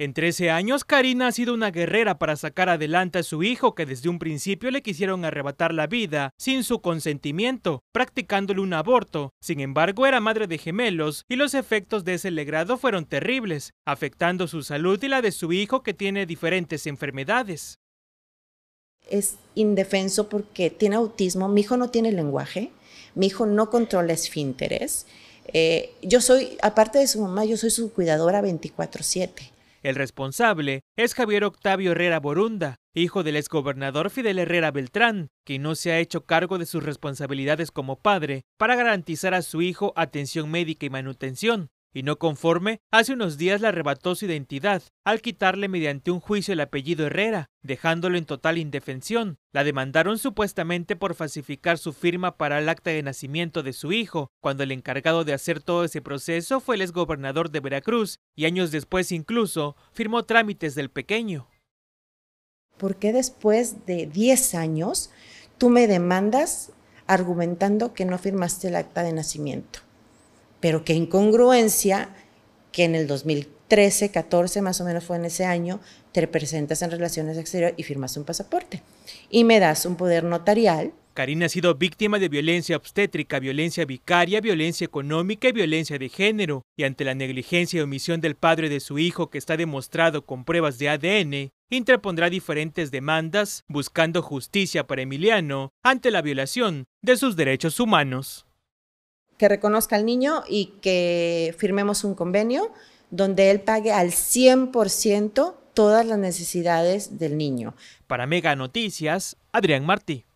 En 13 años, Karina ha sido una guerrera para sacar adelante a su hijo que desde un principio le quisieron arrebatar la vida sin su consentimiento, practicándole un aborto. Sin embargo, era madre de gemelos y los efectos de ese legrado fueron terribles, afectando su salud y la de su hijo que tiene diferentes enfermedades. Es indefenso porque tiene autismo, mi hijo no tiene lenguaje, mi hijo no controla esfínteres. Eh, yo soy, aparte de su mamá, yo soy su cuidadora 24/7. El responsable es Javier Octavio Herrera Borunda, hijo del exgobernador Fidel Herrera Beltrán, que no se ha hecho cargo de sus responsabilidades como padre para garantizar a su hijo atención médica y manutención, y no conforme, hace unos días le arrebató su identidad al quitarle mediante un juicio el apellido Herrera, dejándolo en total indefensión. La demandaron supuestamente por falsificar su firma para el acta de nacimiento de su hijo, cuando el encargado de hacer todo ese proceso fue el exgobernador de Veracruz, y años después incluso firmó trámites del pequeño. ¿Por qué después de 10 años tú me demandas argumentando que no firmaste el acta de nacimiento? Pero qué incongruencia que en el 2013, 14 más o menos fue en ese año, te presentas en relaciones exteriores y firmas un pasaporte. Y me das un poder notarial. Karina ha sido víctima de violencia obstétrica, violencia vicaria, violencia económica y violencia de género. Y ante la negligencia y omisión del padre de su hijo que está demostrado con pruebas de ADN, interpondrá diferentes demandas buscando justicia para Emiliano ante la violación de sus derechos humanos que reconozca al niño y que firmemos un convenio donde él pague al 100% todas las necesidades del niño. Para Mega Noticias, Adrián Martí.